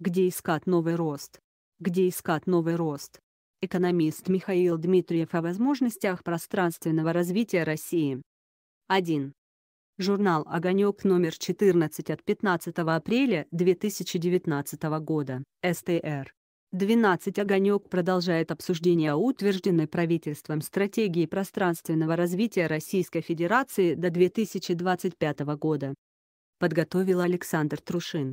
Где искать новый рост? Где искать новый рост? Экономист Михаил Дмитриев о возможностях пространственного развития России. 1. Журнал «Огонек» номер 14 от 15 апреля 2019 года. СТР. 12 «Огонек» продолжает обсуждение утвержденной правительством стратегии пространственного развития Российской Федерации до 2025 года. Подготовил Александр Трушин.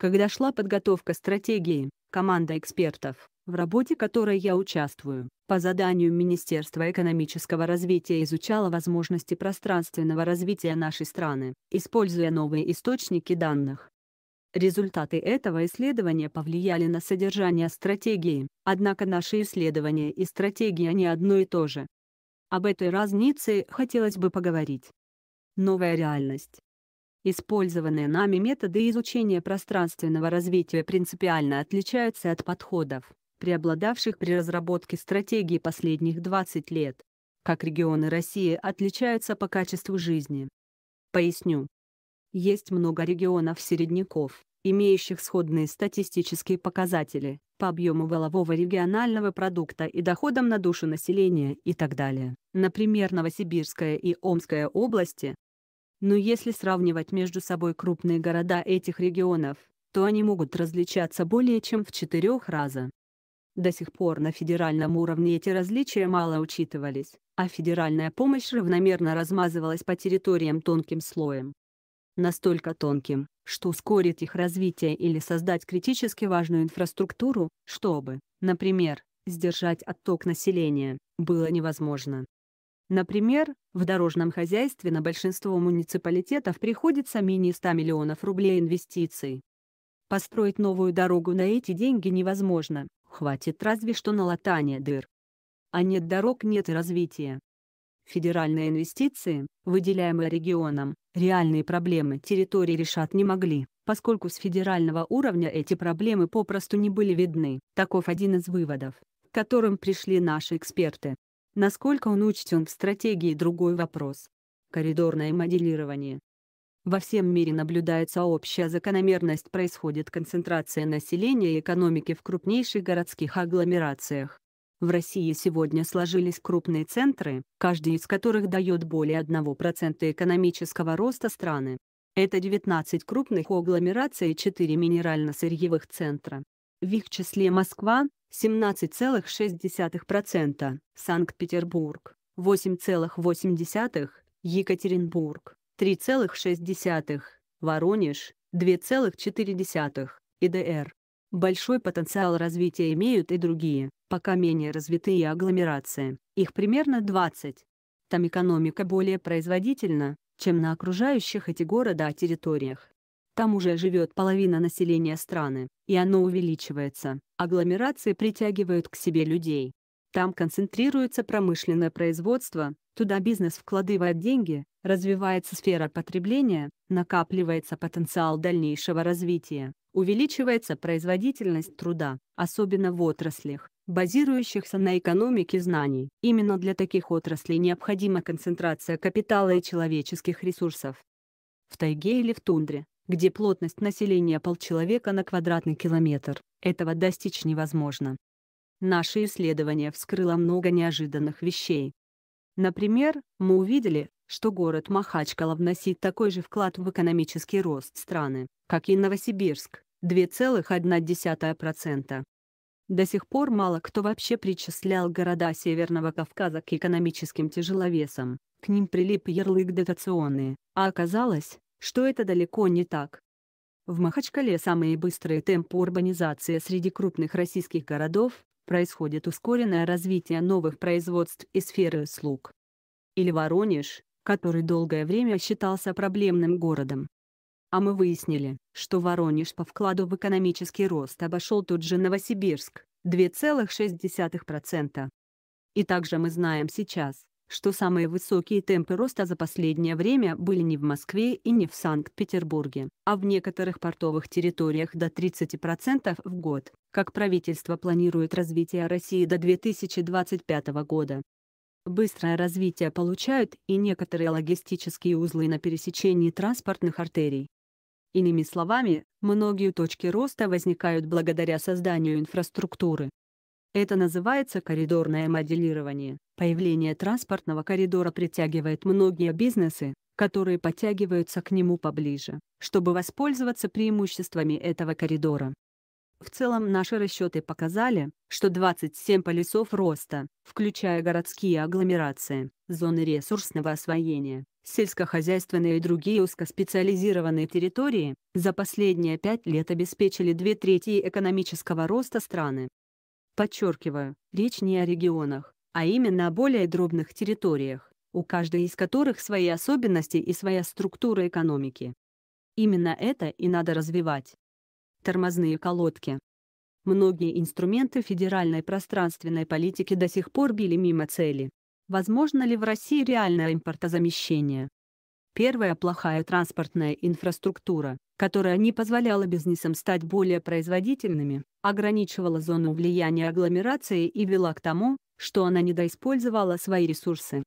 Когда шла подготовка стратегии, команда экспертов, в работе которой я участвую, по заданию Министерства экономического развития изучала возможности пространственного развития нашей страны, используя новые источники данных. Результаты этого исследования повлияли на содержание стратегии, однако наши исследования и стратегия не одно и то же. Об этой разнице хотелось бы поговорить. Новая реальность Использованные нами методы изучения пространственного развития принципиально отличаются от подходов, преобладавших при разработке стратегии последних 20 лет. Как регионы России отличаются по качеству жизни. Поясню. Есть много регионов-середняков, имеющих сходные статистические показатели по объему волового регионального продукта и доходам на душу населения и так далее. Например, Новосибирская и Омская области, но если сравнивать между собой крупные города этих регионов, то они могут различаться более чем в четырех раза. До сих пор на федеральном уровне эти различия мало учитывались, а федеральная помощь равномерно размазывалась по территориям тонким слоем. Настолько тонким, что ускорить их развитие или создать критически важную инфраструктуру, чтобы, например, сдержать отток населения, было невозможно. Например, в дорожном хозяйстве на большинство муниципалитетов приходится менее 100 миллионов рублей инвестиций. Построить новую дорогу на эти деньги невозможно, хватит разве что на латание дыр. А нет дорог – нет и развития. Федеральные инвестиции, выделяемые регионам, реальные проблемы территории решат не могли, поскольку с федерального уровня эти проблемы попросту не были видны. Таков один из выводов, к которым пришли наши эксперты. Насколько он учтен в стратегии – другой вопрос. Коридорное моделирование. Во всем мире наблюдается общая закономерность происходит концентрация населения и экономики в крупнейших городских агломерациях. В России сегодня сложились крупные центры, каждый из которых дает более 1% экономического роста страны. Это 19 крупных агломераций и 4 минерально-сырьевых центра. В их числе Москва, 17,6%, Санкт-Петербург 8,8%, Екатеринбург 3,6%, Воронеж 2,4%, ИДР. Большой потенциал развития имеют и другие, пока менее развитые агломерации, их примерно 20. Там экономика более производительна, чем на окружающих эти города о территориях. Там уже живет половина населения страны, и оно увеличивается. Агломерации притягивают к себе людей. Там концентрируется промышленное производство, туда бизнес вкладывает деньги, развивается сфера потребления, накапливается потенциал дальнейшего развития, увеличивается производительность труда, особенно в отраслях, базирующихся на экономике знаний. Именно для таких отраслей необходима концентрация капитала и человеческих ресурсов. В тайге или в тундре, где плотность населения полчеловека на квадратный километр. Этого достичь невозможно. Наше исследование вскрыло много неожиданных вещей. Например, мы увидели, что город Махачкала вносит такой же вклад в экономический рост страны, как и Новосибирск – 2,1%. До сих пор мало кто вообще причислял города Северного Кавказа к экономическим тяжеловесам, к ним прилип ярлык дотационные, а оказалось, что это далеко не так. В Махачкале самые быстрые темпы урбанизации среди крупных российских городов, происходит ускоренное развитие новых производств и сферы услуг. Или Воронеж, который долгое время считался проблемным городом. А мы выяснили, что Воронеж по вкладу в экономический рост обошел тут же Новосибирск, 2,6%. И также мы знаем сейчас, что самые высокие темпы роста за последнее время были не в Москве и не в Санкт-Петербурге, а в некоторых портовых территориях до 30% в год, как правительство планирует развитие России до 2025 года. Быстрое развитие получают и некоторые логистические узлы на пересечении транспортных артерий. Иными словами, многие точки роста возникают благодаря созданию инфраструктуры, это называется коридорное моделирование. Появление транспортного коридора притягивает многие бизнесы, которые подтягиваются к нему поближе, чтобы воспользоваться преимуществами этого коридора. В целом наши расчеты показали, что 27 полюсов роста, включая городские агломерации, зоны ресурсного освоения, сельскохозяйственные и другие узкоспециализированные территории, за последние пять лет обеспечили две трети экономического роста страны. Подчеркиваю, речь не о регионах, а именно о более дробных территориях, у каждой из которых свои особенности и своя структура экономики. Именно это и надо развивать. Тормозные колодки. Многие инструменты федеральной пространственной политики до сих пор били мимо цели. Возможно ли в России реальное импортозамещение? Первая – плохая транспортная инфраструктура, которая не позволяла бизнесам стать более производительными, ограничивала зону влияния агломерации и вела к тому, что она недоиспользовала свои ресурсы.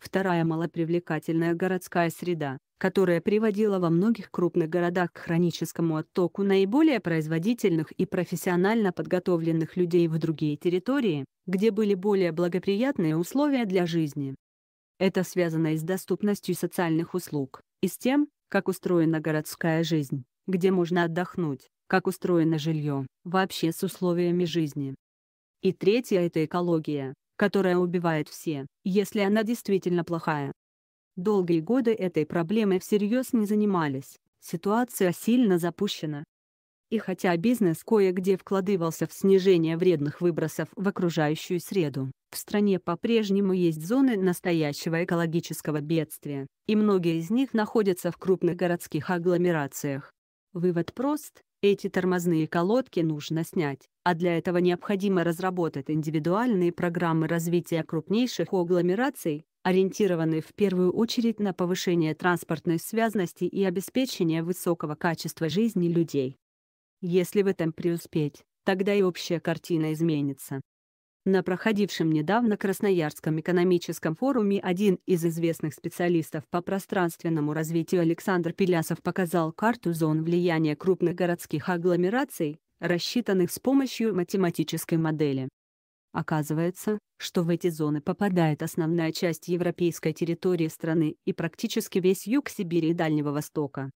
Вторая – малопривлекательная городская среда, которая приводила во многих крупных городах к хроническому оттоку наиболее производительных и профессионально подготовленных людей в другие территории, где были более благоприятные условия для жизни. Это связано и с доступностью социальных услуг, и с тем, как устроена городская жизнь, где можно отдохнуть, как устроено жилье, вообще с условиями жизни. И третье – это экология, которая убивает все, если она действительно плохая. Долгие годы этой проблемой всерьез не занимались, ситуация сильно запущена. И хотя бизнес кое-где вкладывался в снижение вредных выбросов в окружающую среду, в стране по-прежнему есть зоны настоящего экологического бедствия, и многие из них находятся в крупных городских агломерациях. Вывод прост – эти тормозные колодки нужно снять, а для этого необходимо разработать индивидуальные программы развития крупнейших агломераций, ориентированные в первую очередь на повышение транспортной связности и обеспечение высокого качества жизни людей. Если в этом преуспеть, тогда и общая картина изменится. На проходившем недавно Красноярском экономическом форуме один из известных специалистов по пространственному развитию Александр Пелясов показал карту зон влияния крупных городских агломераций, рассчитанных с помощью математической модели. Оказывается, что в эти зоны попадает основная часть европейской территории страны и практически весь юг Сибири и Дальнего Востока.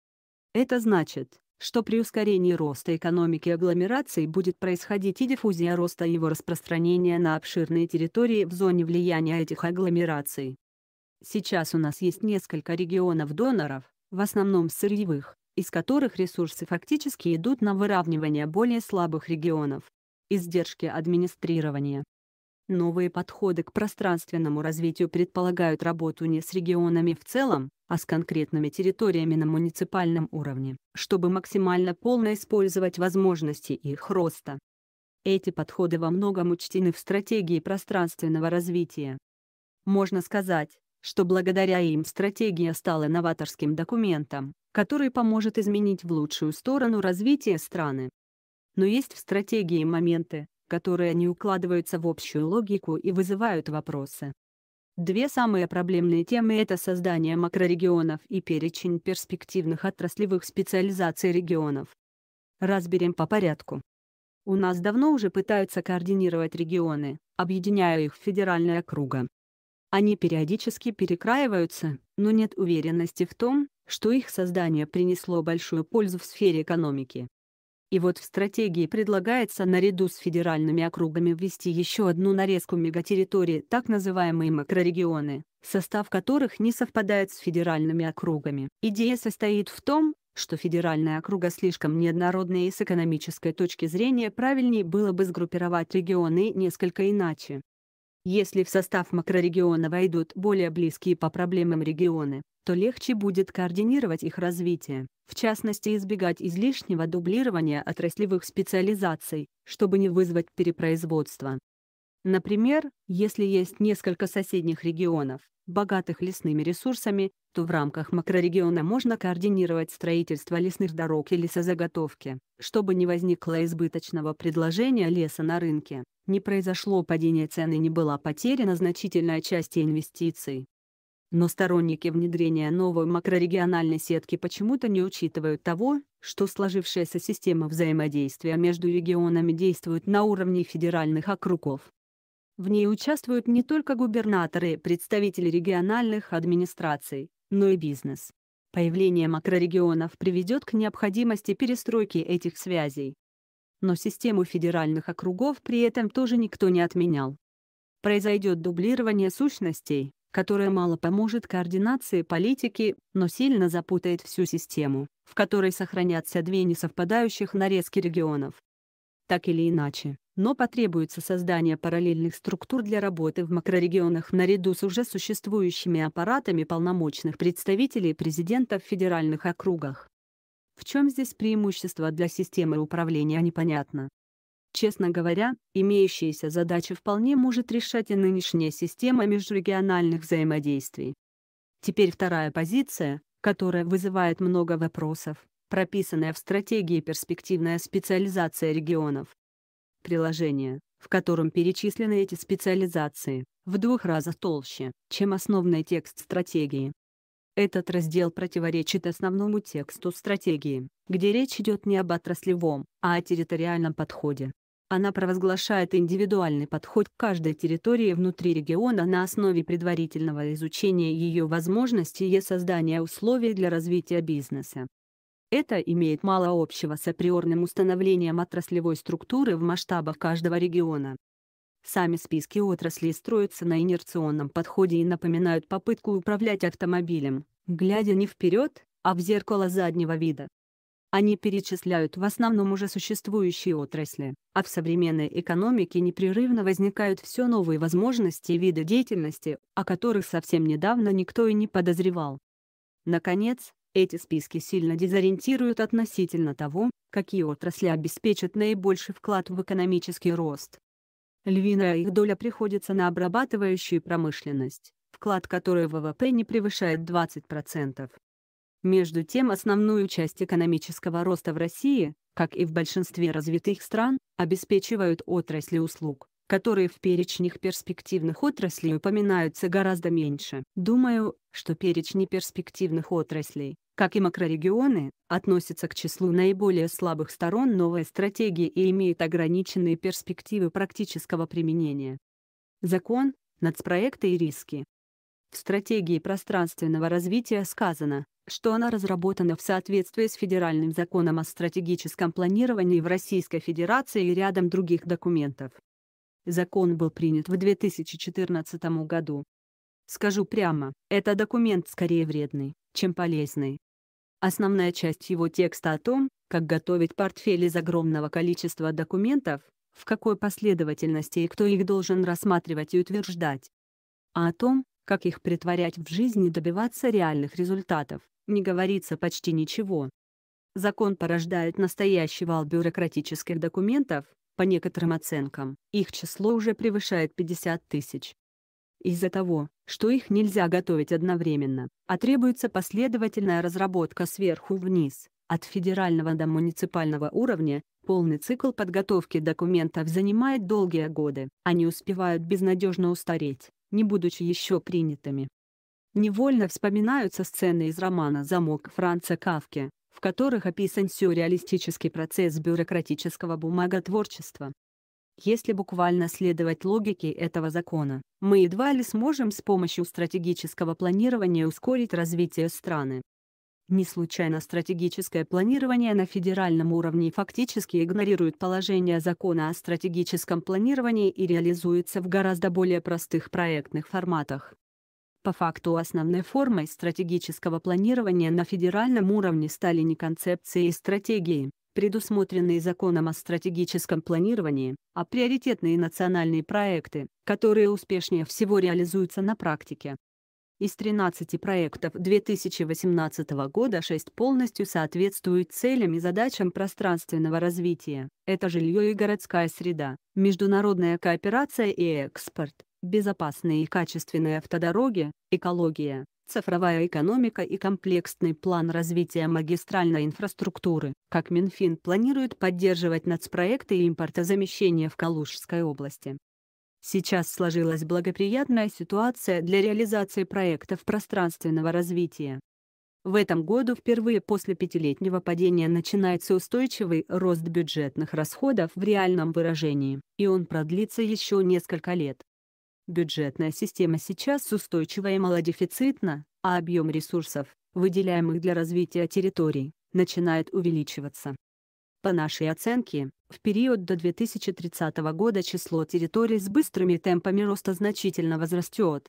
Это значит, что при ускорении роста экономики агломераций будет происходить и диффузия роста и его распространения на обширные территории в зоне влияния этих агломераций. Сейчас у нас есть несколько регионов-доноров, в основном сырьевых, из которых ресурсы фактически идут на выравнивание более слабых регионов. Издержки администрирования Новые подходы к пространственному развитию предполагают работу не с регионами в целом, а с конкретными территориями на муниципальном уровне, чтобы максимально полно использовать возможности их роста. Эти подходы во многом учтены в стратегии пространственного развития. Можно сказать, что благодаря им стратегия стала новаторским документом, который поможет изменить в лучшую сторону развитие страны. Но есть в стратегии моменты, которые не укладываются в общую логику и вызывают вопросы. Две самые проблемные темы – это создание макрорегионов и перечень перспективных отраслевых специализаций регионов. Разберем по порядку. У нас давно уже пытаются координировать регионы, объединяя их в федеральное округа. Они периодически перекраиваются, но нет уверенности в том, что их создание принесло большую пользу в сфере экономики. И вот в стратегии предлагается наряду с федеральными округами ввести еще одну нарезку мегатерриторий, так называемые макрорегионы, состав которых не совпадает с федеральными округами. Идея состоит в том, что федеральная округа слишком неоднородная и с экономической точки зрения правильнее было бы сгруппировать регионы несколько иначе. Если в состав макрорегиона войдут более близкие по проблемам регионы, то легче будет координировать их развитие, в частности избегать излишнего дублирования отраслевых специализаций, чтобы не вызвать перепроизводство. Например, если есть несколько соседних регионов, богатых лесными ресурсами, то в рамках макрорегиона можно координировать строительство лесных дорог и лесозаготовки, чтобы не возникло избыточного предложения леса на рынке, не произошло падение цены и не была потеряна значительная часть инвестиций. Но сторонники внедрения новой макрорегиональной сетки почему-то не учитывают того, что сложившаяся система взаимодействия между регионами действует на уровне федеральных округов. В ней участвуют не только губернаторы и представители региональных администраций, но и бизнес. Появление макрорегионов приведет к необходимости перестройки этих связей. Но систему федеральных округов при этом тоже никто не отменял. Произойдет дублирование сущностей, которая мало поможет координации политики, но сильно запутает всю систему, в которой сохранятся две несовпадающих нарезки регионов. Так или иначе, но потребуется создание параллельных структур для работы в макрорегионах наряду с уже существующими аппаратами полномочных представителей президента в федеральных округах. В чем здесь преимущество для системы управления непонятно. Честно говоря, имеющаяся задача вполне может решать и нынешняя система межрегиональных взаимодействий. Теперь вторая позиция, которая вызывает много вопросов, прописанная в стратегии перспективная специализация регионов. Приложение, в котором перечислены эти специализации, в двух раза толще, чем основной текст стратегии. Этот раздел противоречит основному тексту стратегии, где речь идет не об отраслевом, а о территориальном подходе. Она провозглашает индивидуальный подход к каждой территории внутри региона на основе предварительного изучения ее возможностей и создания условий для развития бизнеса. Это имеет мало общего с априорным установлением отраслевой структуры в масштабах каждого региона. Сами списки отраслей строятся на инерционном подходе и напоминают попытку управлять автомобилем, глядя не вперед, а в зеркало заднего вида. Они перечисляют в основном уже существующие отрасли, а в современной экономике непрерывно возникают все новые возможности и виды деятельности, о которых совсем недавно никто и не подозревал. Наконец, эти списки сильно дезориентируют относительно того, какие отрасли обеспечат наибольший вклад в экономический рост. Львиная их доля приходится на обрабатывающую промышленность, вклад которой в ВВП не превышает 20%. Между тем основную часть экономического роста в России, как и в большинстве развитых стран, обеспечивают отрасли услуг, которые в перечнях перспективных отраслей упоминаются гораздо меньше. Думаю, что перечни перспективных отраслей, как и макрорегионы, относятся к числу наиболее слабых сторон новой стратегии и имеют ограниченные перспективы практического применения. Закон, нацпроекты и риски. В стратегии пространственного развития сказано, что она разработана в соответствии с Федеральным законом о стратегическом планировании в Российской Федерации и рядом других документов. Закон был принят в 2014 году. Скажу прямо, это документ скорее вредный, чем полезный. Основная часть его текста о том, как готовить портфель из огромного количества документов, в какой последовательности и кто их должен рассматривать и утверждать. А о том, как их притворять в жизнь и добиваться реальных результатов, не говорится почти ничего. Закон порождает настоящий вал бюрократических документов, по некоторым оценкам, их число уже превышает 50 тысяч. Из-за того, что их нельзя готовить одновременно, а требуется последовательная разработка сверху вниз, от федерального до муниципального уровня, полный цикл подготовки документов занимает долгие годы. Они успевают безнадежно устареть, не будучи еще принятыми. Невольно вспоминаются сцены из романа «Замок» Франца Кавки, в которых описан сюрреалистический процесс бюрократического бумаготворчества. Если буквально следовать логике этого закона, мы едва ли сможем с помощью стратегического планирования ускорить развитие страны. Не случайно стратегическое планирование на федеральном уровне фактически игнорирует положение закона о стратегическом планировании и реализуется в гораздо более простых проектных форматах, по факту основной формой стратегического планирования на федеральном уровне стали не концепции и стратегии, предусмотренные законом о стратегическом планировании, а приоритетные национальные проекты, которые успешнее всего реализуются на практике. Из 13 проектов 2018 года 6 полностью соответствуют целям и задачам пространственного развития. Это жилье и городская среда, международная кооперация и экспорт, безопасные и качественные автодороги, экология, цифровая экономика и комплексный план развития магистральной инфраструктуры, как Минфин планирует поддерживать нацпроекты и импортозамещение в Калужской области. Сейчас сложилась благоприятная ситуация для реализации проектов пространственного развития. В этом году впервые после пятилетнего падения начинается устойчивый рост бюджетных расходов в реальном выражении, и он продлится еще несколько лет. Бюджетная система сейчас устойчива и малодефицитна, а объем ресурсов, выделяемых для развития территорий, начинает увеличиваться. По нашей оценке, в период до 2030 года число территорий с быстрыми темпами роста значительно возрастет.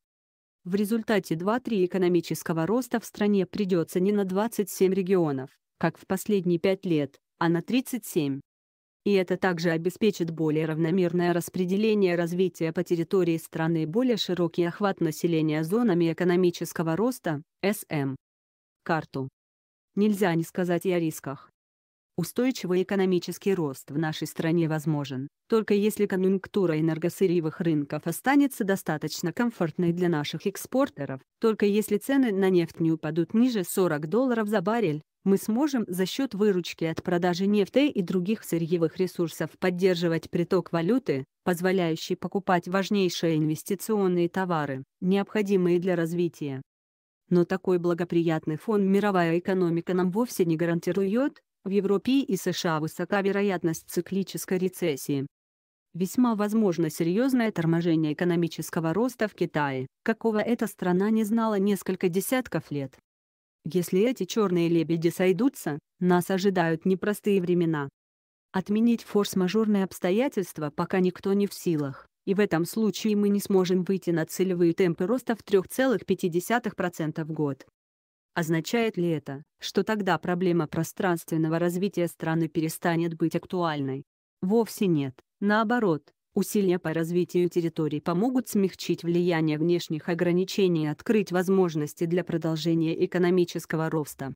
В результате 2-3 экономического роста в стране придется не на 27 регионов, как в последние 5 лет, а на 37. И это также обеспечит более равномерное распределение развития по территории страны и более широкий охват населения зонами экономического роста, СМ. Карту. Нельзя не сказать и о рисках. Устойчивый экономический рост в нашей стране возможен, только если конъюнктура энергосырьевых рынков останется достаточно комфортной для наших экспортеров, только если цены на нефть не упадут ниже 40 долларов за баррель, мы сможем за счет выручки от продажи нефти и других сырьевых ресурсов поддерживать приток валюты, позволяющий покупать важнейшие инвестиционные товары, необходимые для развития. Но такой благоприятный фон мировая экономика нам вовсе не гарантирует, в Европе и США высока вероятность циклической рецессии. Весьма возможно серьезное торможение экономического роста в Китае, какого эта страна не знала несколько десятков лет. Если эти черные лебеди сойдутся, нас ожидают непростые времена. Отменить форс-мажорные обстоятельства пока никто не в силах, и в этом случае мы не сможем выйти на целевые темпы роста в 3,5% в год. Означает ли это, что тогда проблема пространственного развития страны перестанет быть актуальной? Вовсе нет. Наоборот, Усилия по развитию территорий помогут смягчить влияние внешних ограничений и открыть возможности для продолжения экономического роста.